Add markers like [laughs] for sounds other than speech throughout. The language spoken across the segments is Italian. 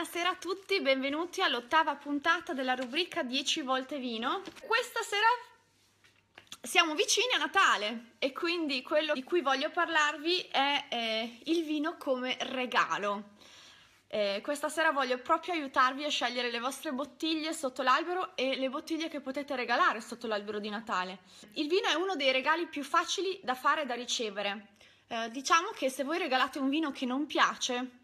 Buonasera a tutti, benvenuti all'ottava puntata della rubrica 10 volte vino. Questa sera siamo vicini a Natale e quindi quello di cui voglio parlarvi è eh, il vino come regalo. Eh, questa sera voglio proprio aiutarvi a scegliere le vostre bottiglie sotto l'albero e le bottiglie che potete regalare sotto l'albero di Natale. Il vino è uno dei regali più facili da fare e da ricevere. Eh, diciamo che se voi regalate un vino che non piace,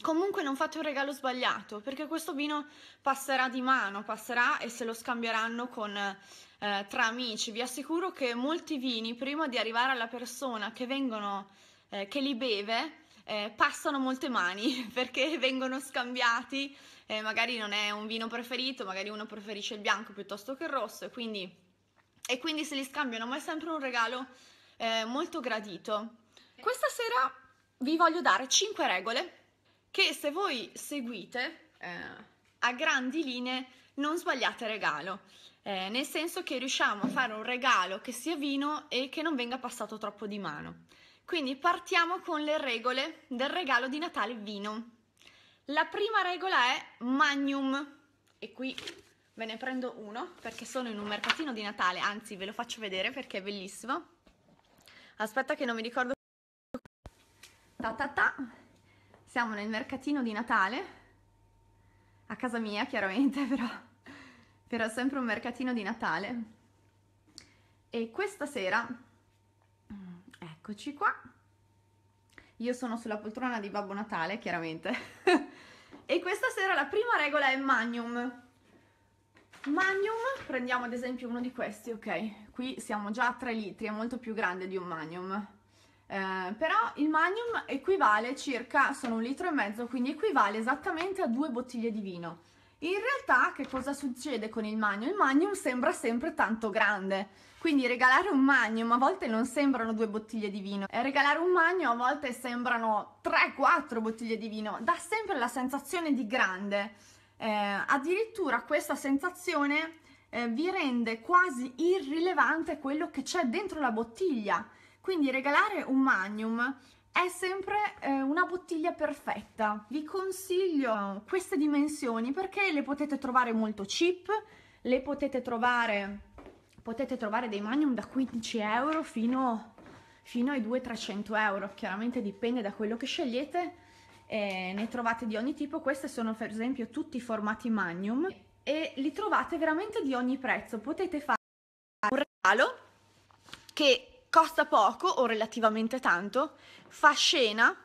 Comunque non fate un regalo sbagliato, perché questo vino passerà di mano, passerà e se lo scambieranno con, eh, tra amici. Vi assicuro che molti vini, prima di arrivare alla persona che, vengono, eh, che li beve, eh, passano molte mani [laughs] perché vengono scambiati. magari non è un vino preferito, magari uno preferisce il bianco piuttosto che il rosso e quindi, e quindi se li scambiano, ma è sempre un regalo eh, molto gradito. Questa sera vi voglio dare 5 regole che se voi seguite eh, a grandi linee non sbagliate regalo, eh, nel senso che riusciamo a fare un regalo che sia vino e che non venga passato troppo di mano. Quindi partiamo con le regole del regalo di Natale vino. La prima regola è magnum e qui ve ne prendo uno perché sono in un mercatino di Natale, anzi ve lo faccio vedere perché è bellissimo. Aspetta che non mi ricordo. Ta ta ta, siamo nel mercatino di Natale, a casa mia chiaramente, [laughs] però, però è sempre un mercatino di Natale. E questa sera, mm, eccoci qua, io sono sulla poltrona di Babbo Natale, chiaramente. [laughs] e questa sera la prima regola è Magnum. Magnum, prendiamo ad esempio uno di questi, ok? Qui siamo già a 3 litri, è molto più grande di un Magnum. Eh, però il magnum equivale circa, sono un litro e mezzo, quindi equivale esattamente a due bottiglie di vino. In realtà che cosa succede con il magnum? Il magnum sembra sempre tanto grande, quindi regalare un magnum a volte non sembrano due bottiglie di vino, eh, regalare un magnum a volte sembrano 3-4 bottiglie di vino, dà sempre la sensazione di grande. Eh, addirittura questa sensazione eh, vi rende quasi irrilevante quello che c'è dentro la bottiglia quindi regalare un magnum è sempre eh, una bottiglia perfetta. Vi consiglio queste dimensioni perché le potete trovare molto cheap, le potete trovare, potete trovare dei magnum da 15 euro fino, fino ai 200-300 euro, chiaramente dipende da quello che scegliete. Eh, ne trovate di ogni tipo, queste sono per esempio tutti i formati magnum e li trovate veramente di ogni prezzo, potete fare un regalo che costa poco o relativamente tanto, fa scena,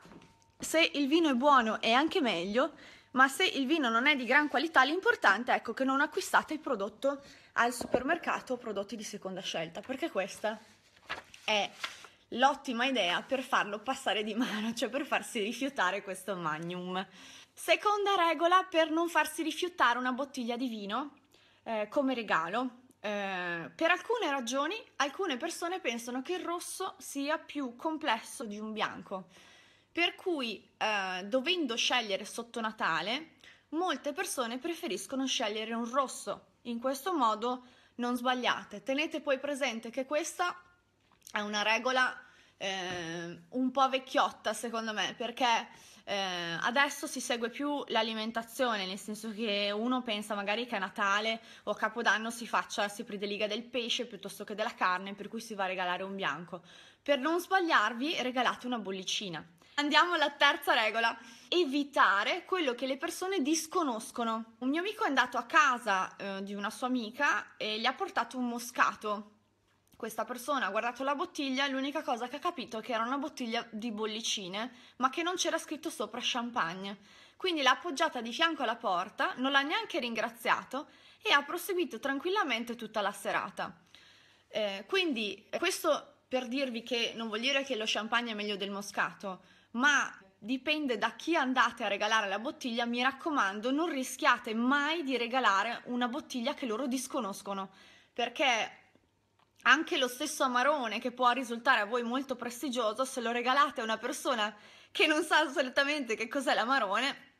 se il vino è buono è anche meglio, ma se il vino non è di gran qualità l'importante è ecco, che non acquistate il prodotto al supermercato o prodotti di seconda scelta, perché questa è l'ottima idea per farlo passare di mano, cioè per farsi rifiutare questo magnum. Seconda regola per non farsi rifiutare una bottiglia di vino eh, come regalo, eh, per alcune ragioni, alcune persone pensano che il rosso sia più complesso di un bianco, per cui eh, dovendo scegliere sotto Natale, molte persone preferiscono scegliere un rosso. In questo modo non sbagliate. Tenete poi presente che questa è una regola eh, un po' vecchiotta, secondo me, perché eh, adesso si segue più l'alimentazione, nel senso che uno pensa magari che a Natale o a Capodanno si faccia, si prediliga del pesce piuttosto che della carne, per cui si va a regalare un bianco. Per non sbagliarvi, regalate una bollicina. Andiamo alla terza regola, evitare quello che le persone disconoscono. Un mio amico è andato a casa eh, di una sua amica e gli ha portato un moscato questa persona ha guardato la bottiglia e l'unica cosa che ha capito è che era una bottiglia di bollicine, ma che non c'era scritto sopra champagne. Quindi l'ha appoggiata di fianco alla porta, non l'ha neanche ringraziato e ha proseguito tranquillamente tutta la serata. Eh, quindi questo per dirvi che non vuol dire che lo champagne è meglio del moscato, ma dipende da chi andate a regalare la bottiglia, mi raccomando, non rischiate mai di regalare una bottiglia che loro disconoscono, perché anche lo stesso amarone che può risultare a voi molto prestigioso, se lo regalate a una persona che non sa assolutamente che cos'è l'amarone,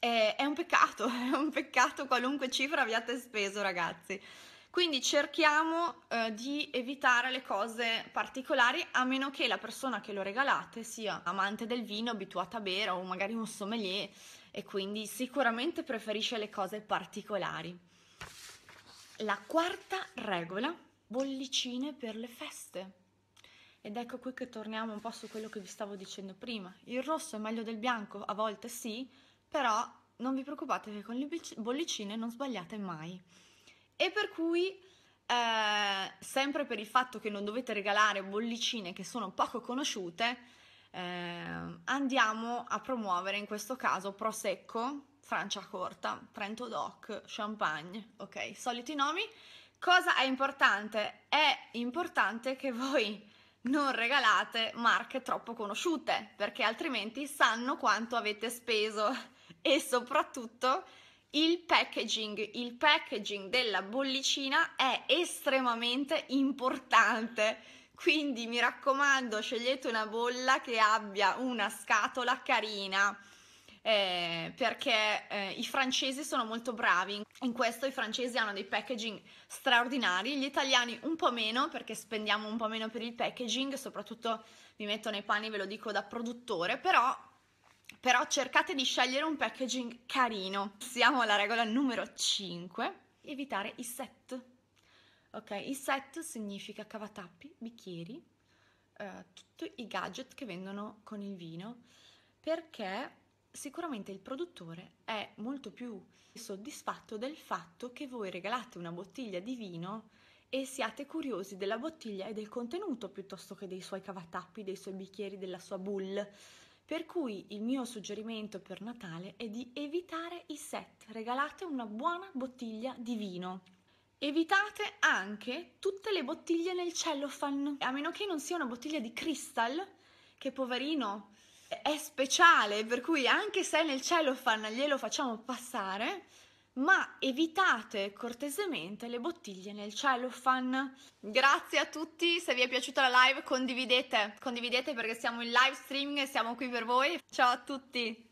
è, è un peccato, [laughs] è un peccato qualunque cifra abbiate speso ragazzi. Quindi cerchiamo eh, di evitare le cose particolari a meno che la persona che lo regalate sia amante del vino, abituata a bere o magari un sommelier e quindi sicuramente preferisce le cose particolari. La quarta regola bollicine per le feste. Ed ecco qui che torniamo un po' su quello che vi stavo dicendo prima. Il rosso è meglio del bianco, a volte sì, però non vi preoccupate che con le bollicine non sbagliate mai. E per cui, eh, sempre per il fatto che non dovete regalare bollicine che sono poco conosciute, eh, andiamo a promuovere in questo caso Prosecco, Francia Corta, Trento Doc, Champagne, ok, soliti nomi cosa è importante? È importante che voi non regalate marche troppo conosciute, perché altrimenti sanno quanto avete speso e soprattutto il packaging, il packaging della bollicina è estremamente importante. Quindi mi raccomando, scegliete una bolla che abbia una scatola carina eh, perché eh, i francesi sono molto bravi in questo, i francesi hanno dei packaging straordinari, gli italiani un po' meno perché spendiamo un po' meno per il packaging, soprattutto mi metto nei panni, ve lo dico da produttore, però però cercate di scegliere un packaging carino. Siamo alla regola numero 5, evitare i set. Ok, i set significa cavatappi, bicchieri, eh, tutti i gadget che vendono con il vino, perché sicuramente il produttore è molto più soddisfatto del fatto che voi regalate una bottiglia di vino e siate curiosi della bottiglia e del contenuto piuttosto che dei suoi cavatappi, dei suoi bicchieri, della sua bull. Per cui il mio suggerimento per Natale è di evitare i set, regalate una buona bottiglia di vino. Evitate anche tutte le bottiglie nel cellophane, a meno che non sia una bottiglia di crystal, che poverino è speciale, per cui anche se nel cellophane glielo facciamo passare, ma evitate cortesemente le bottiglie nel cellophane. Grazie a tutti, se vi è piaciuta la live condividete, condividete perché siamo in live streaming e siamo qui per voi. Ciao a tutti!